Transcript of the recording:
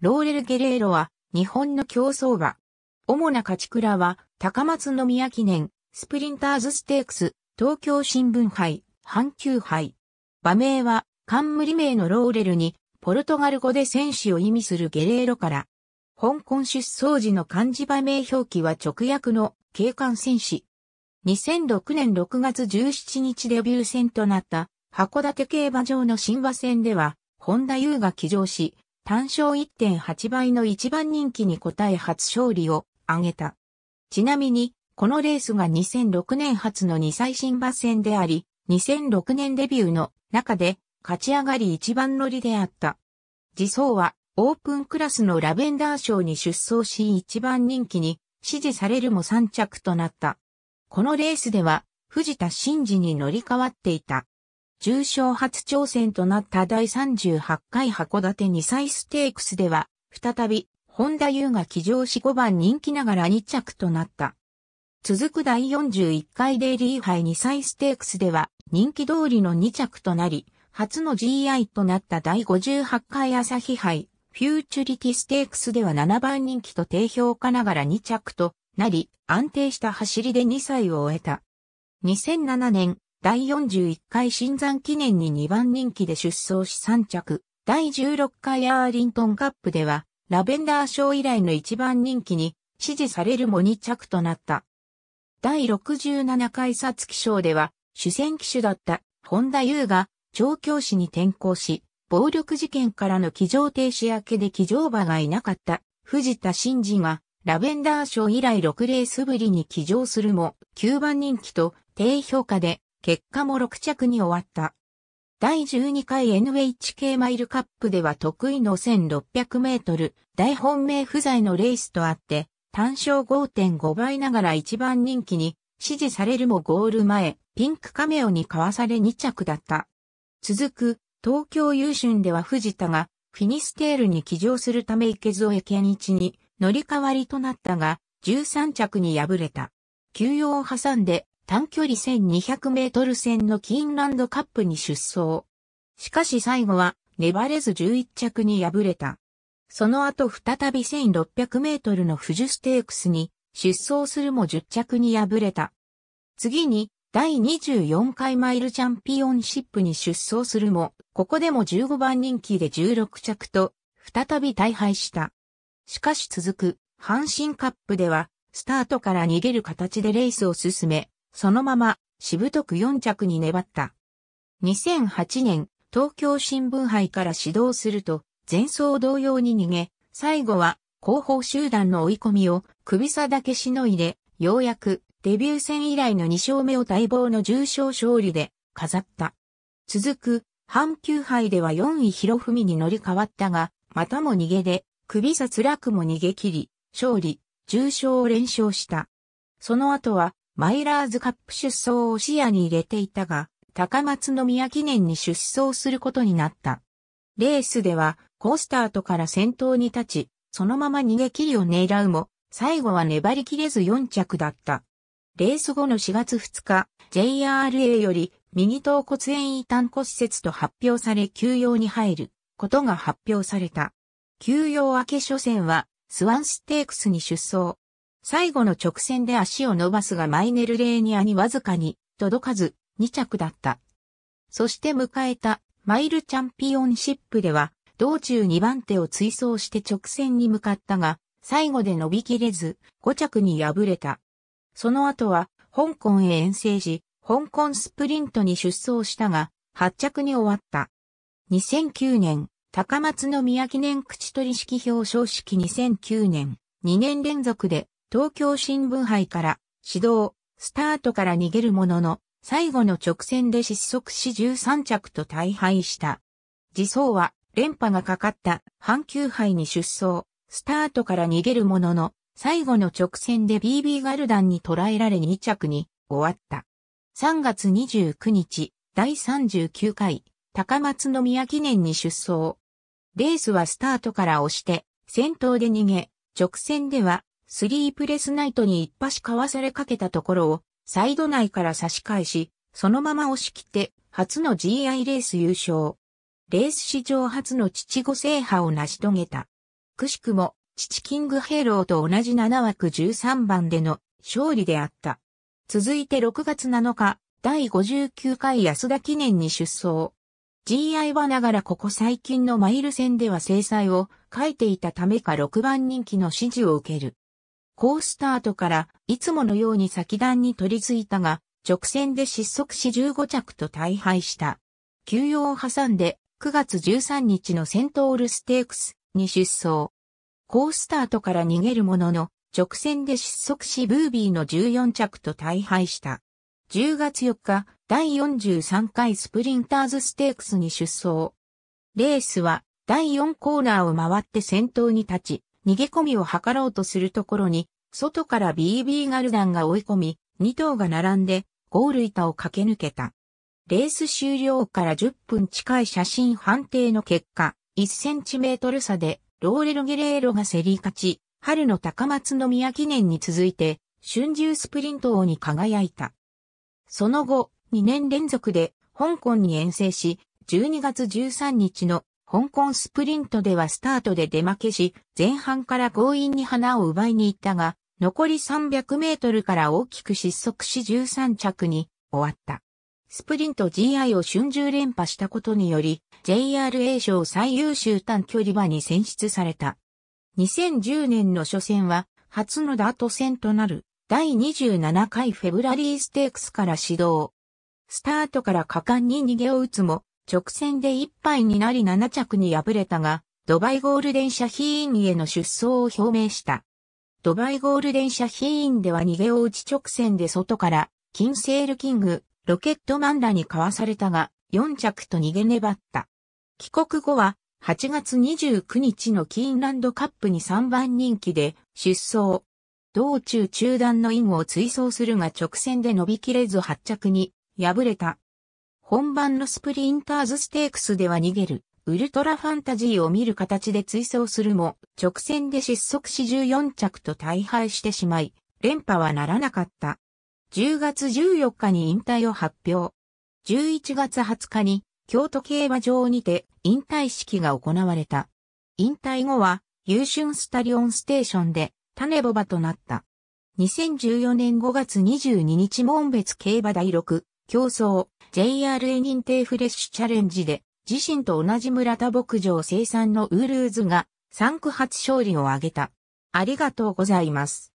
ローレル・ゲレーロは、日本の競争馬。主な勝ち倉は、高松宮記念、スプリンターズステークス、東京新聞杯、阪急杯。馬名は、冠名のローレルに、ポルトガル語で戦士を意味するゲレーロから。香港出走時の漢字馬名表記は直訳の警官戦士。2006年6月17日デビュー戦となった函館競馬場の新馬戦では、本田優が騎乗し、単勝1.8倍の一番人気に応え初勝利を挙げた。ちなみに、このレースが2006年初の2歳新馬戦であり、2006年デビューの中で勝ち上がり一番乗りであった。自走はオープンクラスのラベンダー賞に出走し一番人気に支持されるも3着となった。このレースでは藤田真二に乗り換わっていた。重賞初挑戦となった第38回函館2歳ステークスでは、再び、本田優が騎乗し5番人気ながら2着となった。続く第41回デイリー杯2歳ステークスでは、人気通りの2着となり、初の GI となった第58回朝日杯、フューチュリティステークスでは7番人気と低評価ながら2着となり、安定した走りで2歳を終えた。2007年、第41回新山記念に2番人気で出走し3着、第16回アーリントンカップでは、ラベンダー賞以来の1番人気に支持されるも2着となった。第67回サツキ賞では、主戦騎手だった本田優が調教師に転向し、暴力事件からの騎乗停止明けで騎乗馬がいなかった藤田真嗣がラベンダー賞以来6レースぶりに騎乗するも9番人気と低評価で結果も6着に終わった。第12回 NHK マイルカップでは得意の1600メートル、大本命不在のレースとあって、単勝5.5倍ながら一番人気に支持されるもゴール前、ピンクカメオにかわされ2着だった。続く、東京優春では藤田が、フィニステールに騎乗するため池添健一に乗り換わりとなったが、13着に敗れた。休養を挟んで、短距離1200メートル戦のキーンランドカップに出走。しかし最後は粘れず11着に敗れた。その後再び1600メートルのフジュステークスに出走するも10着に敗れた。次に第24回マイルチャンピオンシップに出走するも、ここでも15番人気で16着と、再び大敗した。しかし続く、阪神カップでは、スタートから逃げる形でレースを進め、そのまま、しぶとく4着に粘った。2008年、東京新聞杯から指導すると、前走同様に逃げ、最後は、後方集団の追い込みを、首差だけしのいで、ようやく、デビュー戦以来の2勝目を待望の重賞勝利で、飾った。続く、阪急杯では4位広文に乗り換わったが、またも逃げで、首差辛くも逃げ切り、勝利、重賞を連勝した。その後は、マイラーズカップ出走を視野に入れていたが、高松宮記念に出走することになった。レースでは、コースタートから先頭に立ち、そのまま逃げ切りを狙うも、最後は粘り切れず4着だった。レース後の4月2日、JRA より右頭骨炎異端骨折と発表され休養に入ることが発表された。休養明け初戦はスワンステークスに出走。最後の直線で足を伸ばすがマイネルレーニアにわずかに届かず2着だった。そして迎えたマイルチャンピオンシップでは道中2番手を追走して直線に向かったが最後で伸びきれず5着に敗れた。その後は香港へ遠征し香港スプリントに出走したが8着に終わった。2009年高松宮記念口取式表彰式2009年2年連続で東京新聞杯から、始動、スタートから逃げるものの、最後の直線で失速し13着と大敗した。自走は、連覇がかかった阪急杯に出走、スタートから逃げるものの、最後の直線で BB ガルダンに捕らえられ2着に終わった。3月29日、第39回、高松宮記念に出走。レースはスタートから押して、先頭で逃げ、直線ではスリープレスナイトに一発かわされかけたところを、サイド内から差し返し、そのまま押し切って、初の GI レース優勝。レース史上初の父5制覇を成し遂げた。くしくも、父キングヘイローと同じ7枠13番での勝利であった。続いて6月7日、第59回安田記念に出走。GI はながらここ最近のマイル戦では制裁を書いていたためか6番人気の支持を受ける。高スタートからいつものように先段に取り付いたが、直線で失速し15着と大敗した。休養を挟んで9月13日のセントオールステークスに出走。高スタートから逃げるものの、直線で失速しブービーの14着と大敗した。10月4日、第43回スプリンターズステークスに出走。レースは第4コーナーを回って先頭に立ち、逃げ込みを図ろうとするところに、外から BB ガルダンが追い込み、2頭が並んで、ゴール板を駆け抜けた。レース終了から10分近い写真判定の結果、1センチメートル差で、ローレル・ゲレーロが競り勝ち、春の高松宮記念に続いて、春秋スプリント王に輝いた。その後、2年連続で香港に遠征し、12月13日の香港スプリントではスタートで出負けし、前半から強引に花を奪いに行ったが、残り300メートルから大きく失速し13着に終わった。スプリント GI を春秋連覇したことにより、JRA 賞最優秀短距離馬に選出された。2010年の初戦は、初のダート戦となる、第27回フェブラリーステークスから始動。スタートから果敢に逃げを打つも、直線で1敗になり7着に敗れたが、ドバイゴールデンシャヒーンへの出走を表明した。ドバイゴールデンシャヒーンでは逃げを打ち直線で外から、キンセールキング、ロケットマンらにかわされたが、4着と逃げ粘った。帰国後は、8月29日のキーンランドカップに3番人気で出走。道中中断のインを追走するが直線で伸びきれず8着に敗れた。本番のスプリンターズステークスでは逃げる、ウルトラファンタジーを見る形で追走するも、直線で失速し14着と大敗してしまい、連覇はならなかった。10月14日に引退を発表。11月20日に京都競馬場にて引退式が行われた。引退後は優春スタリオンステーションで種ボバとなった。2014年5月22日門別競馬第6競争、JRA 認定フレッシュチャレンジで、自身と同じ村田牧場生産のウールーズが、3区初勝利を挙げた。ありがとうございます。